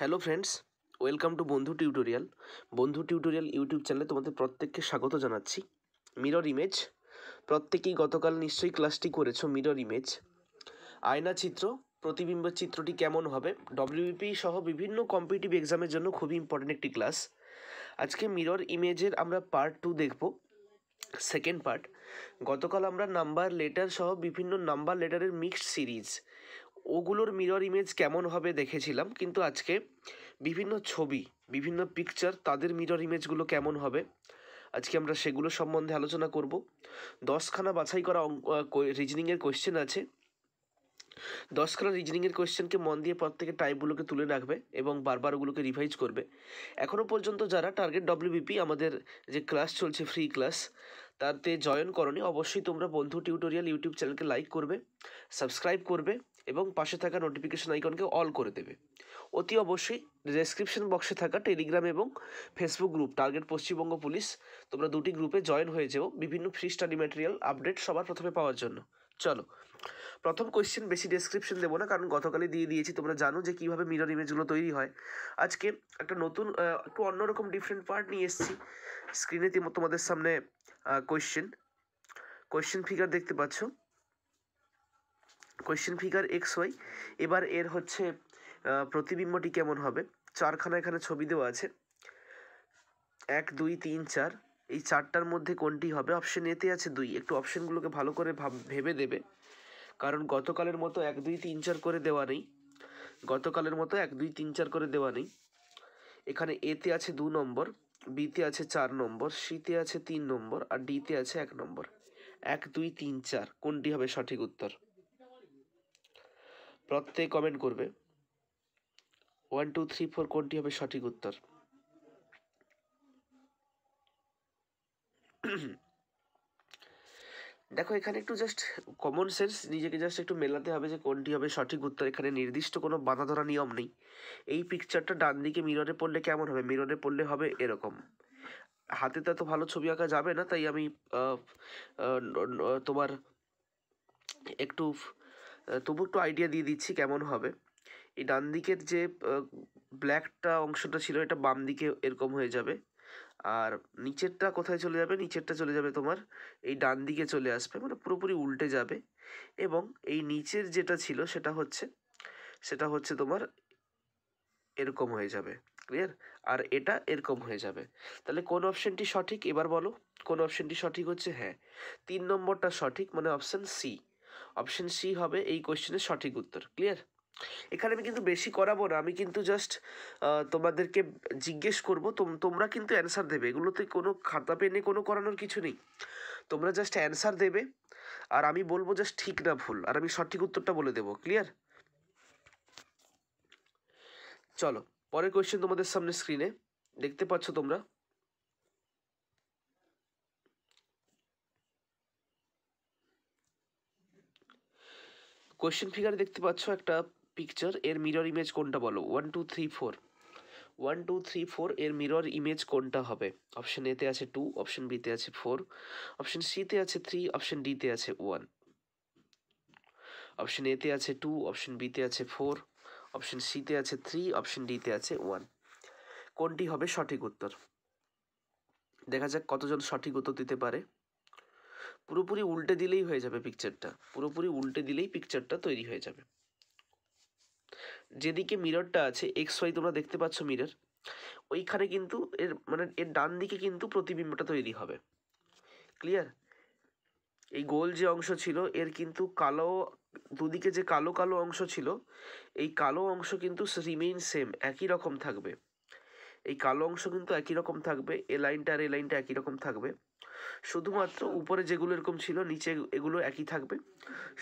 Hello friends welcome to Bandhu tutorial Bandhu tutorial YouTube চ্যানেলে তোমাদের প্রত্যেককে স্বাগত জানাচ্ছি মিরর ইমেজ প্রত্যেকেই গতকাল নিশ্চয়ই ক্লাসটি করেছো মিরর ইমেজ আয়না চিত্র প্রতিবিম্ব চিত্রটি কেমন হবে ডব্লিউপি সহ বিভিন্ন কম্পিটিভ এক্সামের জন্য খুবই ইম্পর্টেন্ট একটি ক্লাস আজকে মিরর ইমেজের আমরা পার্ট টু দেখব সেকেন্ড পার্ট গতকাল আমরা নাম্বার লেটার সহ বিভিন্ন নাম্বার লেটারের মিক্সড সিরিজ ওগুলোর মিরর ইমেজ কেমন হবে দেখেছিলাম কিন্তু আজকে বিভিন্ন ছবি বিভিন্ন পিকচার তাদের মিরর ইমেজগুলো কেমন হবে আজকে আমরা সেগুলো সম্বন্ধে আলোচনা করব দশখানা বাছাই করা রিজনিংয়ের কোয়েশ্চেন আছে দশখানা রিজনিংয়ের কোয়েশ্চেনকে মন দিয়ে প্রত্যেকে টাইপগুলোকে তুলে রাখবে এবং বারবার ওগুলোকে রিভাইজ করবে এখনও পর্যন্ত যারা টার্গেট ডব্লিউবিপি আমাদের যে ক্লাস চলছে ফ্রি ক্লাস তাতে জয়েন করনি অবশ্যই তোমরা বন্ধু টিউটোরিয়াল ইউটিউব চ্যানেলকে লাইক করবে সাবস্ক্রাইব করবে এবং পাশে থাকা নোটিফিকেশন আইকনকে অল করে দেবে অতি অবশ্যই ডেসক্রিপশন বক্সে থাকা টেলিগ্রাম এবং Facebook group target Paschimbanga police তোমরা দুটি গ্রুপে জয়েন হয়ে যাও বিভিন্ন ফ্রি স্টাডি ম্যাটেরিয়াল আপডেট সবার প্রথমে পাওয়ার জন্য চলো প্রথম কোয়েশ্চেন বেশি ডেসক্রিপশন দেবো না কারণ গতকালই দিয়ে দিয়েছি তোমরা জানো যে কীভাবে মিরর ইমেজগুলো তৈরি হয় আজকে একটা নতুন একটু অন্যরকম ডিফারেন্ট পার্ট নিয়ে এসেছি স্ক্রিনে তোমাদের সামনে কোয়েশ্চেন কোয়েশ্চেন ফিগার দেখতে পাচ্ছ কোয়েশ্চেন ফিগার এক্স ওয়াই এবার এর হচ্ছে প্রতিবিম্বটি কেমন হবে চারখানা এখানে ছবি দেওয়া আছে এক দুই তিন চার এই চারটার মধ্যে কোনটি হবে অপশন এতে আছে দুই একটু অপশানগুলোকে ভালো করে ভাব ভেবে দেবে কারণ গতকালের মতো এক দুই তিন চার করে দেওয়া নেই গতকালের মতো এক দুই তিন চার করে দেওয়া নেই এখানে এতে আছে দু নম্বর বিতে আছে চার নম্বর সিতে আছে তিন নম্বর আর ডিতে আছে এক নম্বর এক দুই তিন চার কোনটি হবে সঠিক উত্তর প্রত্যেকে কমেন্ট করবে ওয়ান টু থ্রি ফোর কোনটি হবে সঠিক উত্তর দেখো এখানে একটু জাস্ট কমন সেন্স নিজেকে জাস্ট একটু মেলাতে হবে যে কোনটি হবে সঠিক উত্তর এখানে নির্দিষ্ট কোনো বাধা ধরা নিয়ম নেই এই পিকচারটা ডান দিকে মিররে পড়লে কেমন হবে মিররে পড়লে হবে এরকম হাতে তো এত ভালো ছবি আঁকা যাবে না তাই আমি তোমার একটু তবু একটু আইডিয়া দিয়ে দিচ্ছি কেমন হবে এই ডান দিকের যে ব্ল্যাকটা অংশটা ছিল এটা বাম দিকে এরকম হয়ে যাবে আর নিচেরটা কোথায় চলে যাবে নিচেরটা চলে যাবে তোমার এই ডান দিকে চলে আসবে মানে পুরোপুরি উল্টে যাবে এবং এই নিচের যেটা ছিল সেটা হচ্ছে সেটা হচ্ছে তোমার এরকম হয়ে যাবে ক্লিয়ার আর এটা এরকম হয়ে যাবে তাহলে কোন অপশানটি সঠিক এবার বলো কোন অপশানটি সঠিক হচ্ছে হ্যাঁ তিন নম্বরটা সঠিক মানে অপশান সি অপশন সি হবে এই কোয়েশ্চেনের সঠিক উত্তর ক্লিয়ার এখানে আমি কিন্তু বেশি করাবো না আমি কিন্তু জাস্ট তোমাদেরকে জিজ্ঞেস করবো তোমরা কিন্তু অ্যান্সার দেবে এগুলোতে কোনো খাতা পেনে কোনো করানোর কিছু নেই তোমরা জাস্ট অ্যান্সার দেবে আর আমি বলবো জাস্ট ঠিক না ভুল আর আমি সঠিক উত্তরটা বলে দেবো ক্লিয়ার চলো পরের কোয়েশ্চেন তোমাদের সামনে স্ক্রিনে দেখতে পাচ্ছ তোমরা কোয়েশ্চেন ফিগারে দেখতে পাচ্ছ একটা পিকচার এর মিরর ইমেজ কোনটা বলো one two three four one two three four এর মিরর ইমেজ কোনটা হবে অপশন এতে আছে টু অপশন বিতে আছে ফোর অপশন সিতে আছে থ্রি অপশন ডিতে আছে ওয়ান অপশন এতে আছে টু অপশন বিতে আছে ফোর অপশন সিতে আছে থ্রি অপশন ডিতে আছে ওয়ান কোনটি হবে সঠিক উত্তর দেখা যাক কতজন সঠিক উত্তর দিতে পারে পুরোপুরি উল্টে দিলেই হয়ে যাবে পিকচারটা পুরোপুরি উল্টে দিলেই পিকচারটা তৈরি হয়ে যাবে যেদিকে মিররটা আছে এক্স ওয়াই তোমরা দেখতে পাচ্ছ মিরর ওইখানে কিন্তু এর মানে এর ডান দিকে কিন্তু প্রতিবিম্বটা তৈরি হবে ক্লিয়ার এই গোল যে অংশ ছিল এর কিন্তু কালো দুদিকে যে কালো কালো অংশ ছিল এই কালো অংশ কিন্তু রিমেইন সেম একই রকম থাকবে এই কালো অংশ কিন্তু একই রকম থাকবে এ লাইনটা আর এ লাইনটা একই রকম থাকবে শুধুমাত্র আচ্ছা। উপরে যেগুলো এরকম ছিল নিচে এগুলো একই থাকবে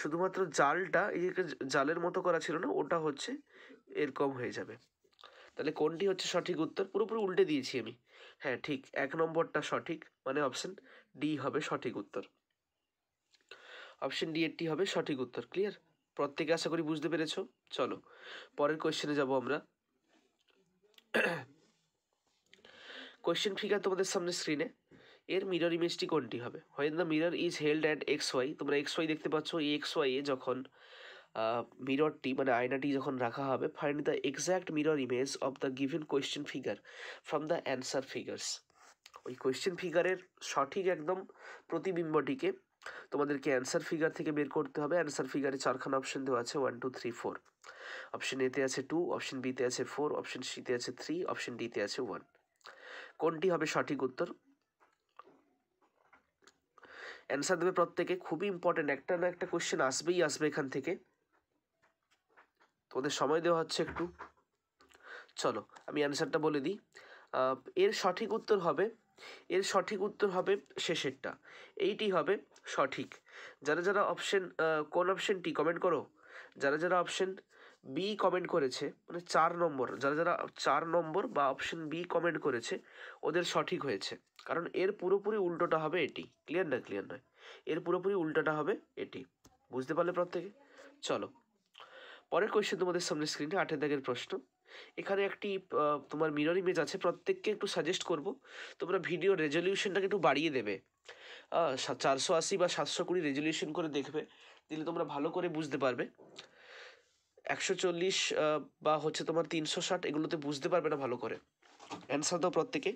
শুধুমাত্র জালটা এই যে জালের মতো করা ছিল না ওটা হচ্ছে এরকম হয়ে যাবে তাহলে কোনটি হচ্ছে সঠিক উত্তর পুরোপুরি উল্টে দিয়েছি আমি হ্যাঁ ঠিক এক নম্বরটা সঠিক মানে অপশান ডি হবে সঠিক উত্তর অপশান ডি এরটি হবে সঠিক উত্তর ক্লিয়ার প্রত্যেকে আশা করি বুঝতে পেরেছ চলো পরের কোয়েশ্চেনে যাব আমরা কোয়েশ্চেন ফিগার তোমাদের সামনে স্ক্রিনে এর মিরর ইমেজটি কোনটি হবে when the mirror is held at X Y তোমরা এক্স ওয়াই দেখতে পাচ্ছ এই এক্স ওয়াইয়ে যখন মিররটি মানে আয়নাটি যখন রাখা হবে find the exact mirror image of the given question figure from the answer figures ওই কোয়েশ্চেন ফিগারের সঠিক একদম প্রতিবিম্বটিকে তোমাদেরকে অ্যান্সার ফিগার থেকে বের করতে হবে অ্যান্সার ফিগারে চারখানা অপশন দেওয়া আছে one two three four option এতে আছে টু অপশন বিতে আছে ফোর অপশন সিতে আছে থ্রি অপশন ডিতে আছে ওয়ান কোনটি হবে সঠিক উত্তর অ্যান্সার দেবে প্রত্যেকে খুবই ইম্পর্টেন্ট একটা না একটা কোয়েশ্চেন আসবেই আসবে এখান থেকে তোমাদের সময় দেওয়া হচ্ছে একটু চলো আমি অ্যান্সারটা বলে দিই এর সঠিক উত্তর হবে এর সঠিক উত্তর হবে শেষেরটা এইটি হবে সঠিক যারা যারা অপশন কোন অপশনটি কমেন্ট করো যারা যারা অপশন বি কমেন্ট করেছে মানে চার নম্বর যারা যারা চার নম্বর বা অপশন বি কমেন্ট করেছে ওদের সঠিক হয়েছে কারণ এর পুরোপুরি উল্টোটা হবে এটি ক্লিয়ার না ক্লিয়ার নয় এর পুরোপুরি উল্টোটা হবে এটি বুঝতে পারলে প্রত্যেকে চলো পরের কোয়েশ্চেন তোমাদের সামনে স্ক্রিনে আটের দাগের প্রশ্ন এখানে একটি তোমার মিরর ইমেজ আছে প্রত্যেককে একটু সাজেস্ট করব তোমরা ভিডিও রেজলিউশনটাকে একটু বাড়িয়ে দেবে চারশো আশি বা সাতশো কুড়ি রেজলিউশন করে দেখবে দিলে তোমরা ভালো করে বুঝতে পারবে একশো চল্লিশ বা হচ্ছে তোমার তিনশো ষাট এগুলোতে বুঝতে পারবে না ভালো করে অ্যান্সার দাও প্রত্যেকে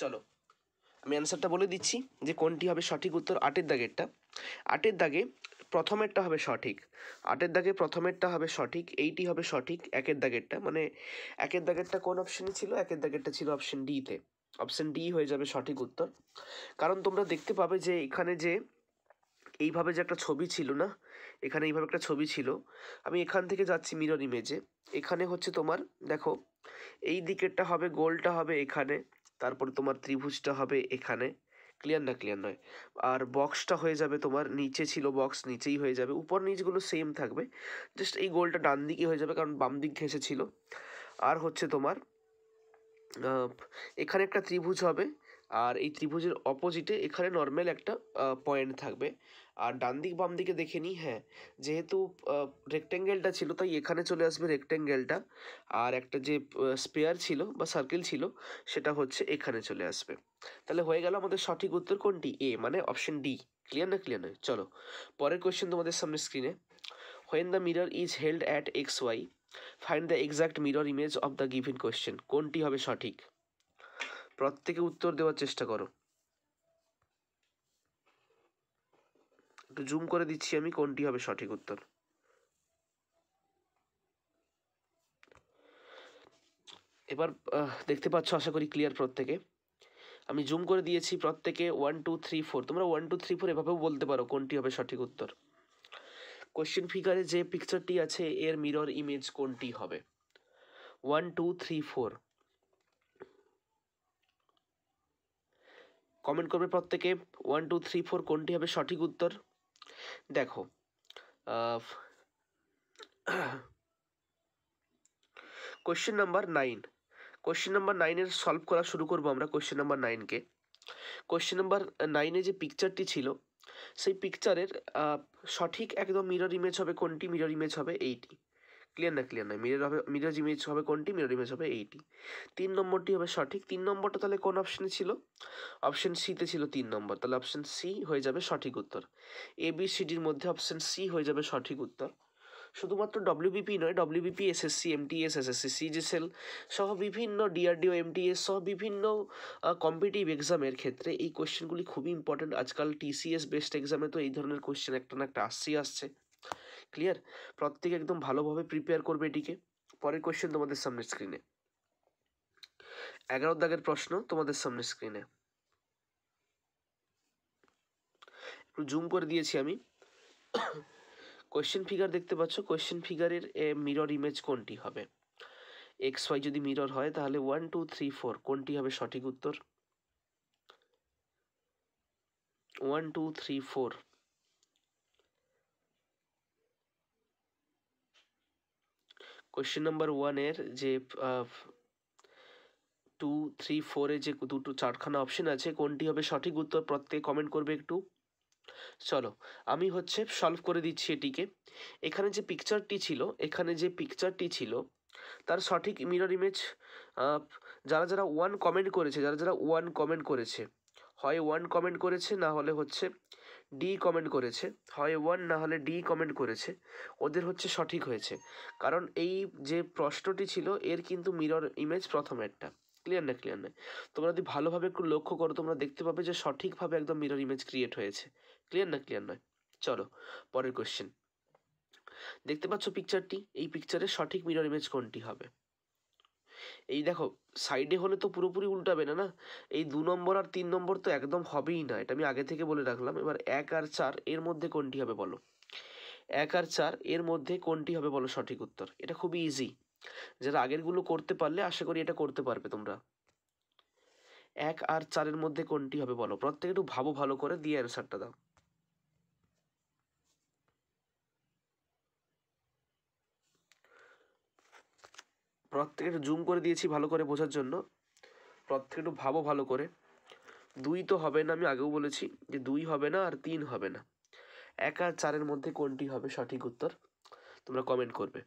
চলো আমি অ্যান্সারটা বলে দিচ্ছি যে কোনটি হবে সঠিক উত্তর আটের দাগেরটা আটের দাগে প্রথমেরটা হবে সঠিক আটের দাগে প্রথমেরটা হবে সঠিক এইটি হবে সঠিক একের দাগেরটা মানে একের দাগেরটা কোন অপশানে ছিল একের দাগেরটা ছিল অপশান ডিতে অপশান ডি হয়ে যাবে সঠিক উত্তর কারণ তোমরা দেখতে পাবে যে এখানে যে এইভাবে যে একটা ছবি ছিল না এখানে এইভাবে একটা ছবি ছিল আমি এখান থেকে যাচ্ছি মিরর ইমেজে এখানে হচ্ছে তোমার দেখো এই দিকেরটা হবে গোলটা হবে এখানে তারপর তোমার ত্রিভুজটা হবে এখানে ক্লিয়ার না ক্লিয়ার নয় আর বক্সটা হয়ে যাবে তোমার নিচে ছিল বক্স নিচেই হয়ে যাবে উপর নিচগুলো সেম থাকবে জাস্ট এই গোলটা ডান দিকে হয়ে যাবে কারণ বাম দিক ঘেঁষে ছিল আর হচ্ছে তোমার এখানে একটা ত্রিভুজ হবে আর এই ত্রিভুজের অপোজিটে এখানে নর্মাল একটা পয়েন্ট থাকবে আর ডান দিক বাম দিকে দেখে নিই হ্যাঁ যেহেতু রেক্ট্যাঙ্গেলটা ছিল তাই এখানে চলে আসবে রেক্ট্যাঙ্গেলটা আর একটা যে স্পেয়ার ছিল বা সার্কেল ছিল সেটা হচ্ছে এখানে চলে আসবে তাহলে হয়ে গেল আমাদের সঠিক উত্তর কোনটি এ মানে অপশন ডি ক্লিয়ার না ক্লিয়ার নয় চলো পরের কোয়েশ্চেন তোমাদের সামনে স্ক্রিনে when the mirror is held at X Y find the exact mirror image of the given question কোনটি হবে সঠিক প্রত্যেকে উত্তর দেওয়ার চেষ্টা করো একটু জুম করে দিচ্ছি আমি কোনটি হবে সঠিক উত্তর এবার দেখতে পাচ্ছ আশা করি ক্লিয়ার প্রত্যেকে আমি জুম করে দিয়েছি প্রত্যেকে ওয়ান টু থ্রি ফোর তোমরা ওয়ান টু থ্রি ফোর এভাবেও বলতে পারো কোনটি হবে সঠিক উত্তর কোশ্চেন ফিগারে যে পিকচারটি আছে এর মিরর ইমেজ কোনটি হবে one two three four comment করবে প্রত্যেকে ওয়ান টু থ্রি ফোর কোনটি হবে সঠিক উত্তর দেখো question number nine question number নাইনের সলভ করা শুরু করবো আমরা কোয়েশ্চেন নাম্বার নাইনকে কোয়েশ্চেন নাম্বার নাইনে যে পিকচারটি ছিল সেই পিকচারের সঠিক একদম মিরর ইমেজ হবে কোনটি মিরর ইমেজ হবে এইটি ক্লিয়ার না ক্লিয়ার না মিরর হবে মিরর ইমেজ হবে কোনটি মিরর ইমেজ হবে এইটি তিন নম্বরটি হবে সঠিক তিন নম্বরটা তাহলে কোন অপশানে ছিল অপশান সিতে ছিল তিন নম্বর তাহলে অপশান সি হয়ে যাবে সঠিক উত্তর এ বি সি ডির মধ্যে অপশান সি হয়ে যাবে সঠিক উত্তর শুধুমাত্র ডব্লিউবিপি নয় WBP SSC MTS SSC CGL সহ বিভিন্ন ডিআরডিও এমটিএস সহ বিভিন্ন কম্পিটিভ এক্সামের ক্ষেত্রে এই কোয়েশ্চেনগুলি খুবই ইম্পর্টেন্ট আজকাল টিসিএস বেস্ট এক্সামে তো এই ধরনের কোয়েশ্চেন একটা না একটা আসছেই আসছে ক্লিয়ার প্রত্যেকে একদম ভালোভাবে প্রিপেয়ার করবে এটিকে পরের কোয়েশ্চেন তোমাদের সামনের স্ক্রিনে এগারো দাগের প্রশ্ন তোমাদের সামনে স্ক্রিনে একটু জুম করে দিয়েছি আমি কোয়েশ্চেন ফিগার দেখতে পাচ্ছ কোয়েশ্চেন ফিগারের মিরর ইমেজ কোনটি হবে এক্স ওয়াই যদি মিরর হয় তাহলে ওয়ান টু থ্রি ফোর কোনটি হবে সঠিক উত্তর one two three four question number ওয়ানের যে টু থ্রি ফোরে যে দুটো চারখানা অপশন আছে কোনটি হবে সঠিক উত্তর প্রত্যেকে কমেন্ট করবে একটু চলো আমি হচ্ছে সলভ করে দিচ্ছি এটিকে এখানে যে পিকচারটি ছিল এখানে যে পিকচারটি ছিল তার সঠিক মিরর ইমেজ যারা যারা ওয়ান কমেন্ট করেছে যারা যারা ওয়ান কমেন্ট করেছে হয় ওয়ান কমেন্ট করেছে না হলে হচ্ছে ডি কমেন্ট করেছে হয় ওয়ান না হলে ডি কমেন্ট করেছে ওদের হচ্ছে সঠিক হয়েছে কারণ এই যে প্রশ্নটি ছিল এর কিন্তু মিরর ইমেজ প্রথম একটা ক্লিয়ার না ক্লিয়ার নয় তোমরা যদি ভালোভাবে একটু লক্ষ্য করো তোমরা দেখতে পাবে যে সঠিকভাবে একদম মিরর ইমেজ ক্রিয়েট হয়েছে ক্লিয়ার না ক্লিয়ার নয় চলো পরের কোশ্চেন দেখতে পাচ্ছ পিকচারটি এই পিকচারের সঠিক মিরর ইমেজ কোনটি হবে এই দেখো সাইডে হলে তো পুরোপুরি উল্টাবে না না এই দু নম্বর আর তিন নম্বর তো একদম হবেই না এটা আমি আগে থেকে বলে রাখলাম এবার এক আর চার এর মধ্যে কোনটি হবে বলো এক আর চার এর মধ্যে কোনটি হবে বলো সঠিক উত্তর এটা খুবই ইজি যারা আগেরগুলো করতে পারলে আশা করি এটা করতে পারবে তোমরা এক আর চারের মধ্যে কোনটি হবে বলো প্রত্যেকে একটু ভাবো ভালো করে দিয়ে অ্যান্সারটা দাও একটু জুম করে দিয়েছি ভালো করে বোঝার জন্য প্রত্যেকে একটু ভাবো ভালো করে দুই তো হবে না আমি আগেও বলেছি যে দুই হবে না আর তিন হবে না এক আর চারের মধ্যে কোনটি হবে সঠিক উত্তর তোমরা কমেন্ট করবে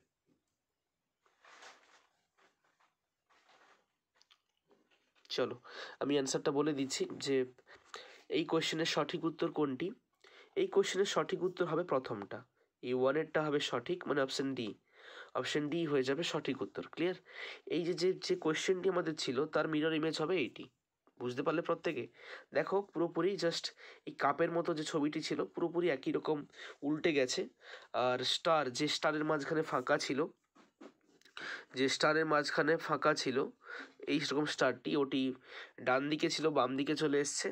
চলো আমি অ্যান্সারটা বলে দিচ্ছি যে এই কোয়েশ্চেনের সঠিক উত্তর কোনটি এই কোয়েশ্চেনের সঠিক উত্তর হবে প্রথমটা এই ওয়ানেরটা হবে সঠিক মানে অপশান ডি অপশান ডি হয়ে যাবে সঠিক উত্তর ক্লিয়ার এই যে যে কোয়েশ্চেনটি আমাদের ছিল তার মিরর ইমেজ হবে এইটি বুঝতে পারলে প্রত্যেকে দেখো পুরোপুরি জাস্ট এই কাপের মতো যে ছবিটি ছিল পুরোপুরি একই রকম উল্টে গেছে আর স্টার যে স্টারের মাঝখানে ফাঁকা ছিল যে স্টারের মাঝখানে ফাঁকা ছিল এই সেরকম স্টারটি ওটি ডান দিকে ছিল বাম দিকে চলে এসছে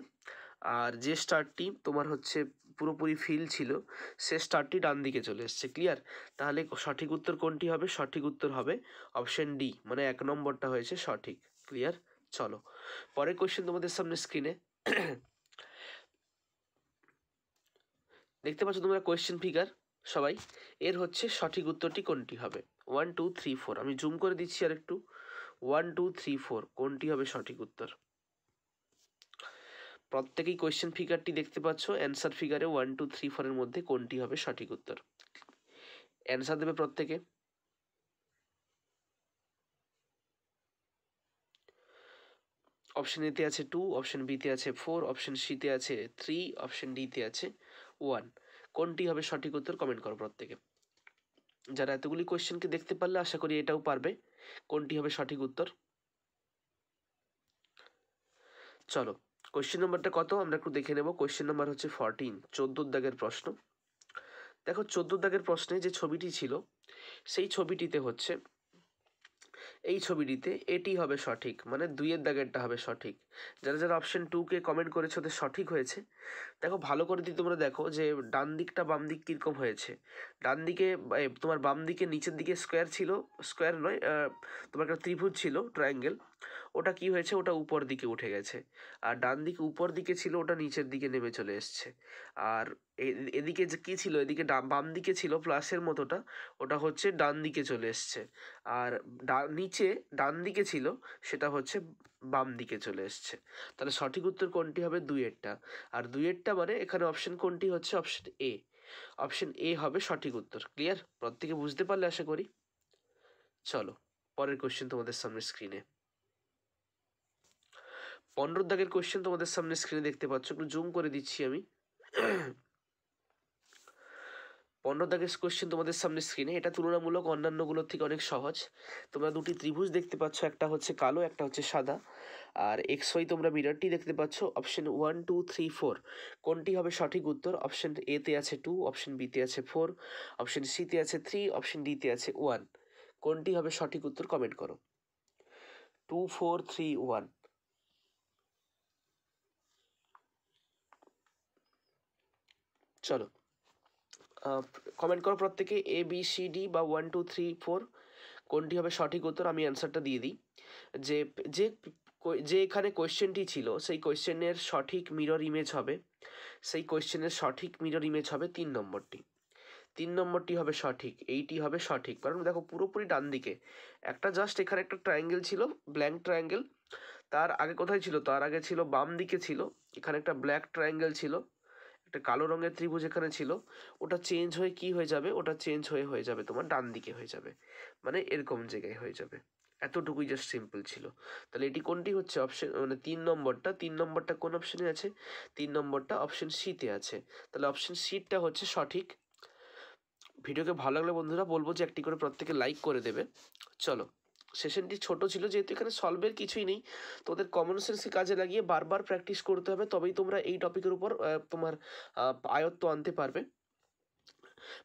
আর যে স্টারটি তোমার হচ্ছে পুরোপুরি ফিল ছিল সে স্টারটি ডান দিকে চলে এসছে ক্লিয়ার তাহলে সঠিক উত্তর কোনটি হবে সঠিক উত্তর হবে অপশন ডি মানে এক নম্বরটা হয়েছে সঠিক ক্লিয়ার চলো পরের কোয়েশ্চেন তোমাদের সামনে স্ক্রিনে দেখতে পাচ্ছ তোমরা কোয়েশ্চেন ফিগার সবাই এর হচ্ছে সঠিক উত্তরটি কোনটি হবে ওয়ান টু থ্রি ফোর আমি জুম করে দিচ্ছি আর একটু ওয়ান টু থ্রি ফোর কোনটি হবে সঠিক উত্তর প্রত্যেকেই কোয়েশ্চেন ফিগারটি দেখতে পাচ্ছ অ্যান্সার ফিগারে ওয়ান টু থ্রি ফোরের মধ্যে কোনটি হবে সঠিক উত্তর অ্যান্সার দেবে প্রত্যেকে অপশন এতে আছে টু অপশন বিতে আছে ফোর অপশন সিতে আছে থ্রি অপশন ডিতে আছে ওয়ান কোনটি হবে সঠিক উত্তর কমেন্ট করো প্রত্যেকে যারা এতগুলি কোয়েশ্চেনকে দেখতে পারলে আশা করি এটাও পারবে কোনটি হবে সঠিক উত্তর চলো কোয়েশ্চেন নাম্বারটা কত আমরা একটু দেখে নেব কোয়েশ্চেন নাম্বার হচ্ছে ফরটিন চোদ্দ দাগের প্রশ্ন দেখো চোদ্দ দাগের প্রশ্নে যে ছবিটি ছিল সেই ছবিটিতে হচ্ছে এই ছবিটিতে এটি হবে সঠিক মানে দুইয়ের দাগেরটা হবে সঠিক যারা যারা অপশন টুকে কমেন্ট করেছে ওদের সঠিক হয়েছে দেখো ভালো করে যদি তোমরা দেখো যে ডান দিকটা বাম দিক কীরকম হয়েছে ডান দিকে তোমার বাম দিকে নিচের দিকে স্কোয়ার ছিল স্কোয়ার নয় তোমার একটা ত্রিভুজ ছিল ট্রায়াঙ্গেল ওটা কি হয়েছে ওটা উপর দিকে উঠে গেছে আর ডান দিকে উপর দিকে ছিল ওটা নিচের দিকে নেমে চলে এসছে আর এদিকে যে কী ছিল এদিকে বাম দিকে ছিল প্লাসের মতোটা ওটা হচ্ছে ডান দিকে চলে এসছে আর নিচে ডান দিকে ছিল সেটা হচ্ছে বাম দিকে চলে এসছে তাহলে সঠিক উত্তর কোনটি হবে দুইয়েরটা আর দুইয়েরটা মানে এখানে অপশন কোনটি হচ্ছে অপশন এ অপশন এ হবে সঠিক উত্তর ক্লিয়ার প্রত্যেকে বুঝতে পারলে আশা করি চলো পরের কোশ্চেন তোমাদের সামনে স্ক্রিনে পনেরো দাগের কোয়েশ্চেন তোমাদের সামনে স্ক্রিনে দেখতে পাচ্ছ একটু জুম করে দিচ্ছি আমি পনেরো দাগের কোয়েশ্চেন তোমাদের সামনে স্ক্রিনে এটা তুলনামূলক অন্যান্যগুলোর থেকে অনেক সহজ তোমরা দুটি ত্রিভুজ দেখতে পাচ্ছ একটা হচ্ছে কালো একটা হচ্ছে সাদা আর এক্স ওয়াই তোমরা মিরারটি দেখতে পাচ্ছ option one two three four কোনটি হবে সঠিক উত্তর অপশন এতে আছে টু অপশন বিতে আছে ফোর অপশন সিতে আছে থ্রি অপশন ডিতে আছে ওয়ান কোনটি হবে সঠিক উত্তর কমেন্ট করো টু ফোর থ্রি ওয়ান চলো কমেন্ট করো প্রত্যেকে এ বি সি ডি বা ওয়ান টু থ্রি ফোর কোনটি হবে সঠিক উত্তর আমি অ্যান্সারটা দিয়ে দিই যে যে যে এখানে কোয়েশ্চেনটি ছিল সেই কোয়েশ্চেনের সঠিক মিরর ইমেজ হবে সেই কোয়েশ্চেনের সঠিক মিরর ইমেজ হবে তিন নম্বরটি তিন নম্বরটি হবে সঠিক এইটি হবে সঠিক কারণ দেখো পুরোপুরি ডান দিকে একটা জাস্ট এখানে একটা ট্রায়াঙ্গেল ছিল ব্ল্যাঙ্ক ট্রায়াঙ্গেল তার আগে কোথায় ছিল তার আগে ছিল বাম দিকে ছিল এখানে একটা ব্ল্যাক ট্রায়াঙ্গেল ছিল একটা কালো রঙের ত্রিভুজ এখানে ছিল ওটা চেঞ্জ হয়ে কি হয়ে যাবে ওটা চেঞ্জ হয়ে হয়ে যাবে তোমার ডান দিকে হয়ে যাবে মানে এরকম জায়গায় হয়ে যাবে এতটুকুই জাস্ট সিম্পল ছিল তাহলে এটি কোনটি হচ্ছে অপশন মানে তিন নম্বরটা তিন নম্বরটা কোন অপশনে আছে তিন নম্বরটা অপশন সিতে আছে তাহলে অপশন সিটটা হচ্ছে সঠিক ভিডিওকে ভালো লাগলে বন্ধুরা বলবো যে একটি করে প্রত্যেকে লাইক করে দেবে চলো সেশনটি ছোট ছিল যেহেতু এখানে সলভের কিছুই নেই তোমাদের কমন সেন্সকে কাজে লাগিয়ে বারবার প্র্যাকটিস করতে হবে তবেই তোমরা এই টপিকের উপর তোমার আয়ত্ত আনতে পারবে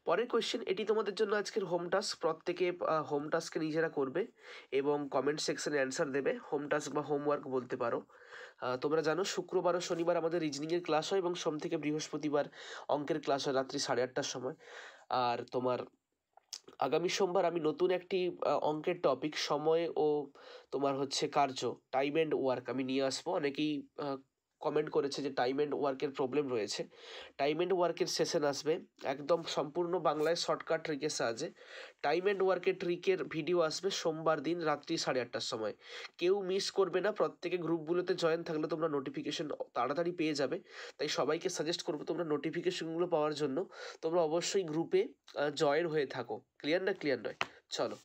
পরের কোয়েশ্চেন এটি তোমাদের জন্য আজকের হোম টাস্ক প্রত্যেকে হোম টাস্কে নিজেরা করবে এবং কমেন্ট সেকশনে অ্যান্সার দেবে হোম টাস্ক বা হোমওয়ার্ক বলতে পারো তোমরা জানো শুক্রবার ও শনিবার আমাদের রিজনিংয়ের ক্লাস হয় এবং সোম থেকে বৃহস্পতিবার অঙ্কের ক্লাস হয় রাত্রি সাড়ে আটটার সময় আর তোমার আগামী সোমবার আমি নতুন একটি অঙ্কের টপিক সময় ও তোমার হচ্ছে কার্য টাইম অ্যান্ড ওয়ার্ক আমি নিয়ে আসবো অনেকেই কমেন্ট করেছে যে টাইম অ্যান্ড ওয়ার্কের প্রবলেম রয়েছে টাইম অ্যান্ড ওয়ার্কের সেশন আসবে একদম সম্পূর্ণ বাংলায় শর্টকাট ট্রিকের সাহায্যে টাইম অ্যান্ড ওয়ার্কের ট্রিকের ভিডিও আসবে সোমবার দিন রাত্রি সাড়ে আটটার সময় কেউ মিস করবে না প্রত্যেকে গ্রুপগুলোতে জয়েন থাকলে তোমরা নোটিফিকেশন তাড়াতাড়ি পেয়ে যাবে তাই সবাইকে সাজেস্ট করবো তোমরা নোটিফিকেশনগুলো পাওয়ার জন্য তোমরা অবশ্যই গ্রুপে জয়েন হয়ে থাকো ক্লিয়ার না ক্লিয়ার নয় চলো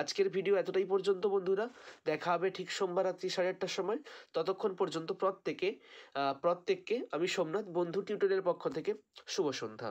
আজকের ভিডিও এতটাই পর্যন্ত বন্ধুরা দেখা হবে ঠিক সোমবার রাত্রি সাড়ে আটটার সময় ততক্ষণ পর্যন্ত প্রত্যেকে প্রত্যেককে আমি সোমনাথ বন্ধু টিউটোরিয়াল পক্ষ থেকে শুভ সন্ধ্যা